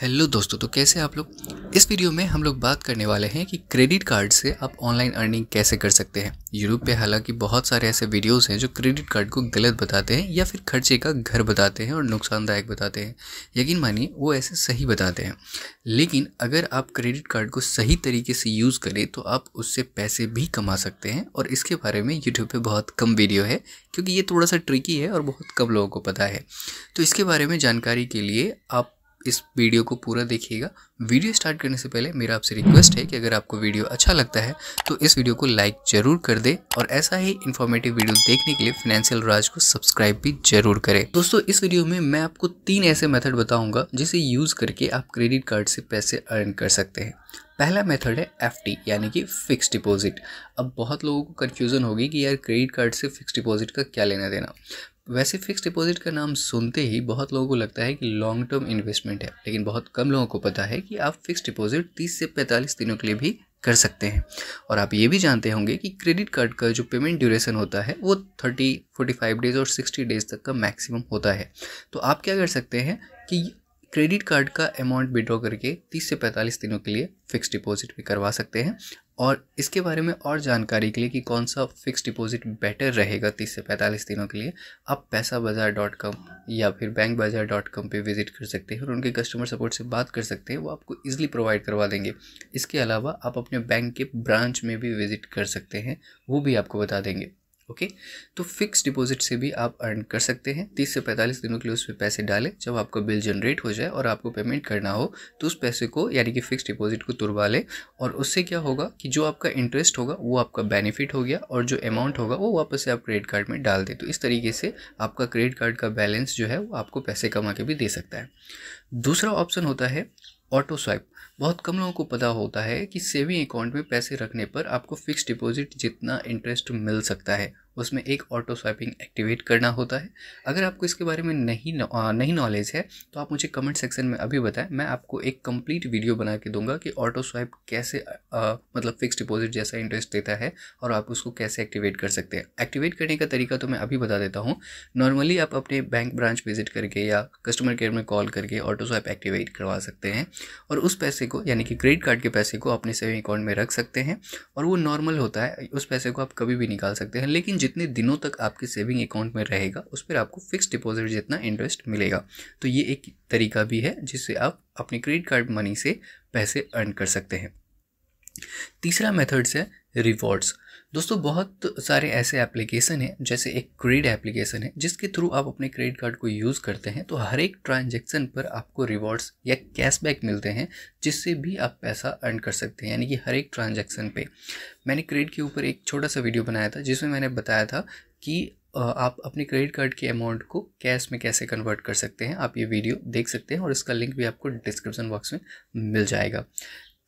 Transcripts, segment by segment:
hello दोस्तों तो कैसे आप लोग इस वीडियो में हम लोग बात करने वाले हैं कि क्रेडिट कार्ड से आप ऑनलाइन अर्निंग कैसे कर सकते हैं यूट्यूब पे हालांकि बहुत सारे ऐसे वीडियोस हैं जो क्रेडिट कार्ड को गलत बताते हैं या फिर खर्चे का घर बताते हैं और नुकसानदायक बताते हैं यकीन मानिए वो ऐसे सही बताते हैं लेकिन अगर आप क्रेडिट कार्ड को सही तरीके से यूज़ करें तो आप उससे पैसे भी कमा सकते हैं और इसके बारे में यूट्यूब पर बहुत कम वीडियो है क्योंकि ये थोड़ा सा ट्रिकी है और बहुत कम लोगों को पता है तो इसके बारे में जानकारी के लिए आप इस वीडियो को पूरा देखिएगा वीडियो स्टार्ट करने से पहले मेरा आपसे रिक्वेस्ट है कि अगर आपको वीडियो अच्छा लगता है तो इस वीडियो को लाइक ज़रूर कर दे और ऐसा ही इन्फॉर्मेटिव वीडियो देखने के लिए फाइनेंशियल राज को सब्सक्राइब भी जरूर करें दोस्तों इस वीडियो में मैं आपको तीन ऐसे मेथड बताऊंगा जिसे यूज़ करके आप क्रेडिट कार्ड से पैसे अर्न कर सकते हैं पहला मेथड है एफ यानी कि फिक्स डिपॉजिट अब बहुत लोगों को कन्फ्यूज़न होगी कि यार क्रेडिट कार्ड से फिक्स डिपॉजिट का क्या लेना देना वैसे फिक्स डिपॉजिट का नाम सुनते ही बहुत लोगों को लगता है कि लॉन्ग टर्म इन्वेस्टमेंट है लेकिन बहुत कम लोगों को पता है कि आप फिक्स डिपॉजिट 30 से 45 दिनों के लिए भी कर सकते हैं और आप ये भी जानते होंगे कि क्रेडिट कार्ड का जो पेमेंट ड्यूरेशन होता है वो 30, 45 डेज़ और 60 डेज़ तक का मैक्सिमम होता है तो आप क्या कर सकते हैं कि क्रेडिट कार्ड का अमाउंट विड्रॉ करके 30 से 45 दिनों के लिए फिक्स डिपॉजिट भी करवा सकते हैं और इसके बारे में और जानकारी के लिए कि कौन सा फिक्स डिपॉजिट बेटर रहेगा तीस से पैंतालीस दिनों के लिए आप पैसा बाज़ार डॉट कॉम या फिर बैंक बाज़ार डॉट कॉम पर विज़िट कर सकते हैं और उनके कस्टमर सपोर्ट से बात कर सकते हैं वो आपको ईजिली प्रोवाइड करवा देंगे इसके अलावा आप अपने बैंक के ब्रांच में भी विज़िट कर सकते हैं वो भी आपको बता देंगे ओके तो फिक्स डिपॉजिट से भी आप अर्न कर सकते हैं तीस से पैंतालीस दिनों के लिए उस पर पैसे डालें जब आपका बिल जनरेट हो जाए और आपको पेमेंट करना हो तो उस पैसे को यानी कि फिक्स डिपॉजिट को तुरवा लें और उससे क्या होगा कि जो आपका इंटरेस्ट होगा वो आपका बेनिफिट हो गया और जो अमाउंट होगा वो वापस से आप क्रेडिट कार्ड में डाल दें तो इस तरीके से आपका क्रेडिट कार्ड का बैलेंस जो है वो आपको पैसे कमा के भी दे सकता है दूसरा ऑप्शन होता है ऑटो स्वाइप बहुत कम लोगों को पता होता है कि सेविंग अकाउंट में पैसे रखने पर आपको फिक्स डिपॉजिट जितना इंटरेस्ट मिल सकता है उसमें एक ऑटो स्वाइपिंग एक्टिवेट करना होता है अगर आपको इसके बारे में नहीं नहीं नॉलेज है तो आप मुझे कमेंट सेक्शन में अभी बताएं मैं आपको एक कंप्लीट वीडियो बना के दूंगा कि ऑटो स्वाइप कैसे आ, मतलब फिक्स डिपॉजिट जैसा इंटरेस्ट देता है और आप उसको कैसे एक्टिवेट कर सकते हैं एक्टिवेट करने का तरीका तो मैं अभी बता देता हूँ नॉर्मली आप अपने बैंक ब्रांच विजिट करके या कस्टमर केयर में कॉल करके ऑटो स्वाइप एक्टिवेट करवा सकते हैं और उस पैसे को यानी कि क्रेडिट कार्ड के पैसे को अपने सेविंग अकाउंट में रख सकते हैं और वो नॉर्मल होता है उस पैसे को आप कभी भी निकाल सकते हैं लेकिन जितने दिनों तक आपके सेविंग अकाउंट में रहेगा उस पर आपको फिक्स डिपॉजिट जितना इंटरेस्ट मिलेगा तो ये एक तरीका भी है जिससे आप अपने क्रेडिट कार्ड मनी से पैसे अर्न कर सकते हैं तीसरा मेथड्स है रिवॉर्ड्स दोस्तों बहुत सारे ऐसे एप्लीकेशन हैं जैसे एक क्रेड एप्लीकेशन है जिसके थ्रू आप अपने क्रेडिट कार्ड को यूज़ करते हैं तो हर एक ट्रांजेक्शन पर आपको रिवॉर्ड्स या कैशबैक मिलते हैं जिससे भी आप पैसा अर्न कर सकते हैं यानी कि हर एक ट्रांजेक्शन पे मैंने क्रेड के ऊपर एक छोटा सा वीडियो बनाया था जिसमें मैंने बताया था कि आप अपने क्रेडिट कार्ड के अमाउंट को कैश में कैसे कन्वर्ट कर सकते हैं आप ये वीडियो देख सकते हैं और इसका लिंक भी आपको डिस्क्रिप्शन बॉक्स में मिल जाएगा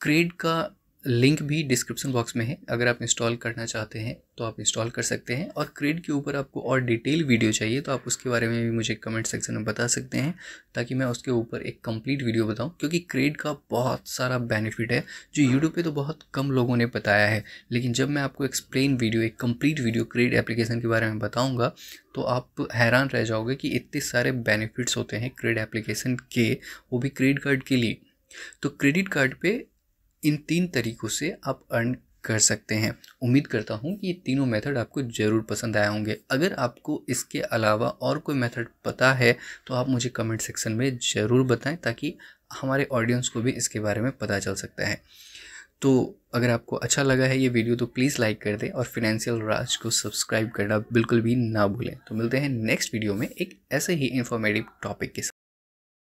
क्रेड का लिंक भी डिस्क्रिप्शन बॉक्स में है अगर आप इंस्टॉल करना चाहते हैं तो आप इंस्टॉल कर सकते हैं और क्रेड के ऊपर आपको और डिटेल वीडियो चाहिए तो आप उसके बारे में भी मुझे कमेंट सेक्शन में बता सकते हैं ताकि मैं उसके ऊपर एक कंप्लीट वीडियो बताऊं क्योंकि क्रेड का बहुत सारा बेनिफिट है जो यूट्यूब पर तो बहुत कम लोगों ने बताया है लेकिन जब मैं आपको एक्सप्लेन वीडियो एक कम्प्लीट वीडियो क्रेड एप्लीकेशन के बारे में बताऊँगा तो आप हैरान रह जाओगे कि इतने सारे बेनिफिट्स होते हैं क्रेड एप्लीकेशन के वो भी क्रेडिट कार्ड के लिए तो क्रेडिट कार्ड पे इन तीन तरीक़ों से आप अर्न कर सकते हैं उम्मीद करता हूँ कि ये तीनों मेथड आपको ज़रूर पसंद आए होंगे अगर आपको इसके अलावा और कोई मेथड पता है तो आप मुझे कमेंट सेक्शन में ज़रूर बताएं ताकि हमारे ऑडियंस को भी इसके बारे में पता चल सकता है तो अगर आपको अच्छा लगा है ये वीडियो तो प्लीज़ लाइक कर दें और फिनेंशियल राज को सब्सक्राइब करना बिल्कुल भी ना भूलें तो मिलते हैं नेक्स्ट वीडियो में एक ऐसे ही इन्फॉर्मेटिव टॉपिक के साथ